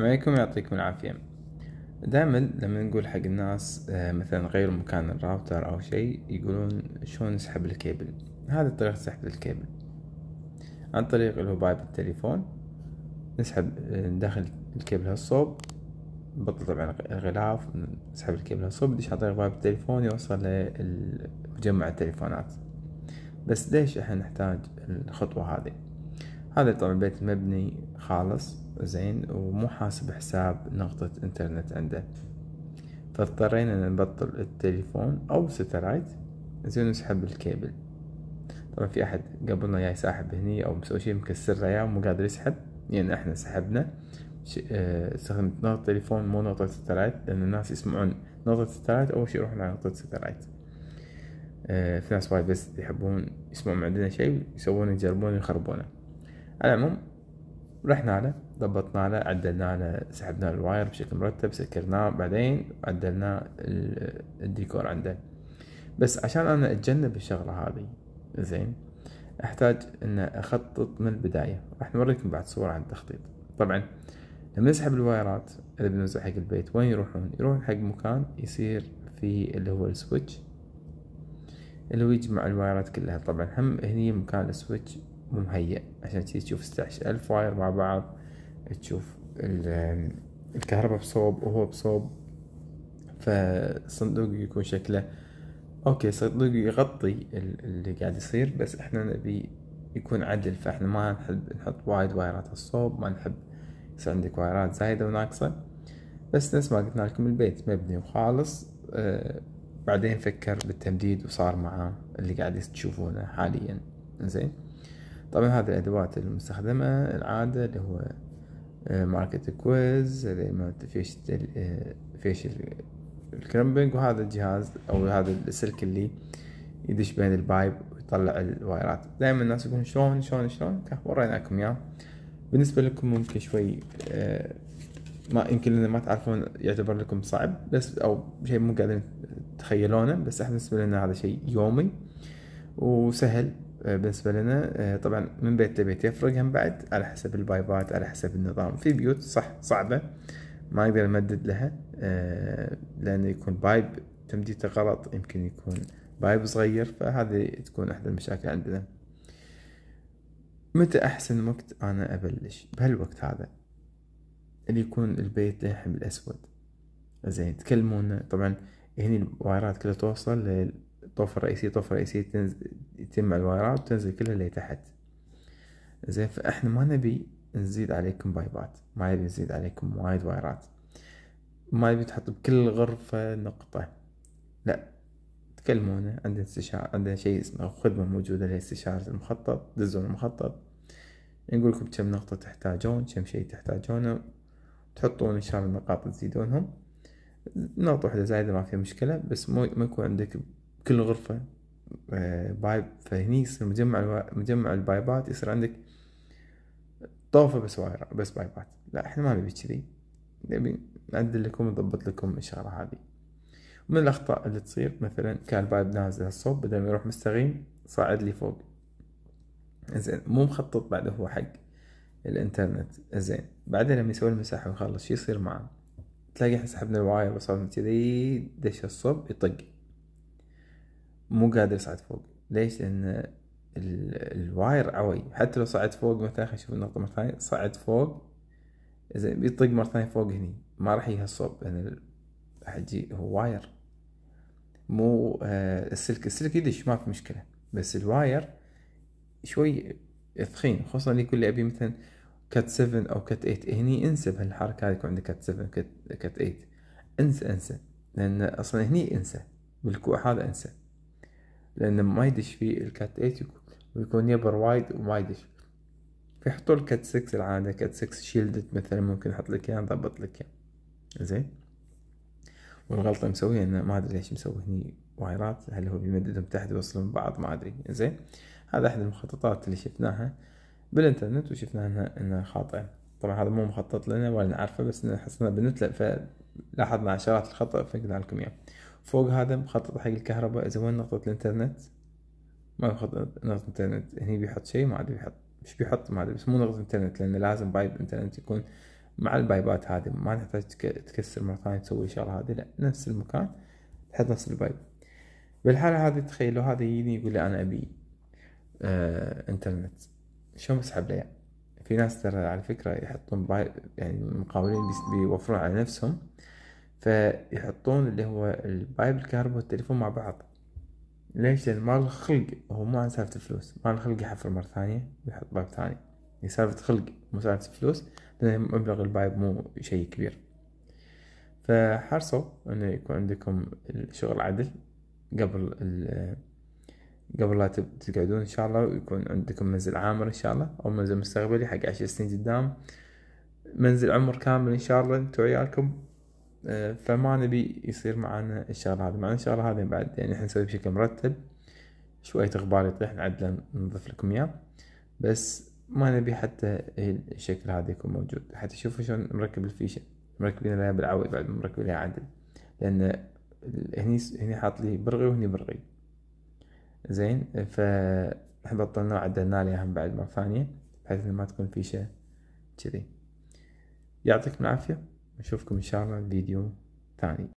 السلام عليكم يعطيكم العافية دائما لما نقول حق الناس آه، مثلا غير مكان الراوتر أو شيء يقولون شلون نسحب الكيبل هذه طريقة سحب الكيبل عن طريق الهوبايب التليفون نسحب آه، داخل الكيبل هالصوب نبطل طبعا الغلاف نسحب الكيبل هالصوب ندش عن طريق هبايب التليفون يوصل لمجمع التليفونات بس ليش احنا نحتاج الخطوة هذه هذا طبعا بيت مبني خالص زين ومو حاسب حساب نقطة انترنت عنده فاضطرينا نبطل التليفون او ستلايت زين نسحب الكيبل طبعا في احد قبلنا جاي ساحب هني او مسوي شي مكسر اياه ومو قادر يسحب يعني احنا سحبنا آه، استخدمت نقطة تليفون مو نقطة ستلايت لأن الناس يسمعون نقطة ستلايت أول شي يروحون على نقطة ستلايت آه، في ناس وايد بس يحبون يسمعون عندنا شي يسوون يجربون يخربونه على العموم رحنا على ضبطنا على عدلنا على سحبنا الواير بشكل مرتب سكرناه بعدين عدلنا الديكور عنده بس عشان انا اتجنب الشغله هذه زين احتاج ان اخطط من البدايه راح نوريكم بعد صور عن التخطيط طبعا لما نسحب الوايرات اللي بنوزع حق البيت وين يروحون يروحون حق مكان يصير فيه اللي هو السويتش اللي هو يجمع الوايرات كلها طبعا هم هني مكان السويتش مهيئ عشان كذي تشوف 16000 واير مع بعض تشوف الكهرباء بصوب وهو بصوب فالصندوق يكون شكله اوكي صندوق يغطي اللي قاعد يصير بس احنا نبي يكون عدل فاحنا ما نحب نحط وايد وايرات الصوب ما نحب يصير عندك وايرات زايدة وناقصة بس نفس ما قلنا لكم البيت مبني وخالص آه بعدين فكر بالتمديد وصار معاه اللي قاعد تشوفونه حاليا زين طبعا هذه الادوات المستخدمة العادة اللي هو ماركت آه، كويز اللي ما فيش فيش الكرمبنج وهذا الجهاز او هذا السلك اللي يدش بين البايب ويطلع الوايرات دائما الناس يقولون شلون شلون شلون وريناكم اياه بالنسبة لكم ممكن شوي آه، ما يمكن لنا ما تعرفون يعتبر لكم صعب بس او شيء مو قادرين تتخيلونه بس احنا بالنسبة لنا هذا شيء يومي وسهل آه، بالنسبة لنا آه، طبعا من بيت لبيت يفرق هم بعد على حسب البايبات على حسب النظام في بيوت صح صعبة ما أقدر أمدد لها آه، لأن يكون بايب تمديده غلط يمكن يكون بايب صغير فهذه تكون أحد المشاكل عندنا متى أحسن وقت أنا أبلش بهالوقت هذا اللي يكون البيت لحم الاسود زين تكلمونا طبعا هني الوايرات كلها توصل الطوفة الرئيسية الطوفة الرئيسية تنزل تجمع الوايرات وتنزل كلها اللي تحت زين فاحنا ما نبي نزيد عليكم بايبات ما نبي نزيد عليكم وايد وايرات ما نبي تحط بكل غرفة نقطة لا تكلمونا عندنا استشارة عندنا شيء اسمه خدمة موجودة استشارة المخطط دزون المخطط نقول لكم كم نقطة تحتاجون كم شيء تحتاجونه تحطون إن شاء الله النقاط تزيدونهم نقطة واحدة زايدة ما فيها مشكلة بس مو ما يكون عندك كل غرفة آه، بايب فهني يصير مجمع الو... مجمع البايبات يصير عندك طوفة بس وايرة بس بايبات لا احنا ما نبي كذي نبي نعدل لكم نضبط لكم الشغلة هذه من الأخطاء اللي تصير مثلا كان البايب نازل الصوب بدل ما يروح مستقيم صاعد لي فوق زين مو مخطط بعد هو حق الانترنت زين بعدين لما يسوي المساحة ويخلص شو يصير معه تلاقي احنا سحبنا الواير وصلنا كذي دش الصوب يطق مو قادر يصعد فوق ليش لان الواير قوي حتى لو صعد فوق مثلا خلينا نشوف النقطة مرة ثانية صعد فوق إذا بيطق مرة ثانية فوق هني ما راح يجي الصوب لأن حجي هو واير مو آه، السلك السلك يدش ما في مشكلة بس الواير شوي ثخين خصوصا اللي يكون أبي مثلا كات 7 أو كات 8 هني انسى بهالحركة هذه يكون عندك كات 7 كات 8 انسى انسى لأن أصلا هني انسى بالكوع هذا انسى لأنه ما يدش فيه الكات 8 ويكون يبر وايد وما يدش فيحطوا الكات 6 العادة كات 6 شيلدت مثلا ممكن أحط لك إياه نضبط لك إياه زين والغلطة مسوية إنه ما أدري ليش مسوي هني وايرات هل هو بيمددهم تحت ويوصلون بعض ما أدري زين هذا أحد المخططات اللي شفناها بالإنترنت وشفناها إنها, إنها خاطئة طبعا هذا مو مخطط لنا ولا نعرفه بس حسنا بالنت فلاحظنا عشرات الخطأ فقلنا لكم إياه فوق هذا مخطط حق الكهرباء إذا وين نقطة الإنترنت ما بخطط نقطة إنترنت هني بيحط شيء ما ادري بيحط مش بيحط ما أدري بس مو نقطة إنترنت لأن لازم بايب إنترنت يكون مع البايبات هذه ما نحتاج تكسر مرة ثانية تسوي الشغلة هذه لا نفس المكان تحط نفس البايب بالحالة هذه تخيلوا هذا يجيني يقول لي أنا أبي آه إنترنت شلون بسحب له يعني في ناس ترى على فكرة يحطون بايب يعني مقاولين بيوفرون على نفسهم فيحطون اللي هو البايب الكهرباء والتليفون مع بعض ليش لأن مال الخلق هو ما عن سالفة ما مال الخلق يحفر مرة ثانية ويحط بايب ثاني يعني سالفة خلق مو سالفة فلوس لأن مبلغ البايب مو شيء كبير فحرصوا انه يكون عندكم الشغل عدل قبل قبل لا تقعدون ان شاء الله ويكون عندكم منزل عامر ان شاء الله او منزل مستقبلي حق عشر سنين قدام منزل عمر كامل ان شاء الله انتوا وياكم آه، فما نبي يصير معنا الشغله هذه معنا الشغله هذه بعد يعني احنا نسوي بشكل مرتب شوية غبار يطيح نعدله نضيف لكم اياه بس ما نبي حتى الشكل هذا يكون موجود حتى شوفوا شلون مركب الفيشة مركبين لها بالعوي بعد مركبين لها عدل لان هني هني حاط لي برغي وهني برغي زين ف بطلنا وعدلنا لها بعد مرة ثانية بحيث ما تكون فيشة كذي يعطيكم العافية نشوفكم إن شاء الله فيديو ثاني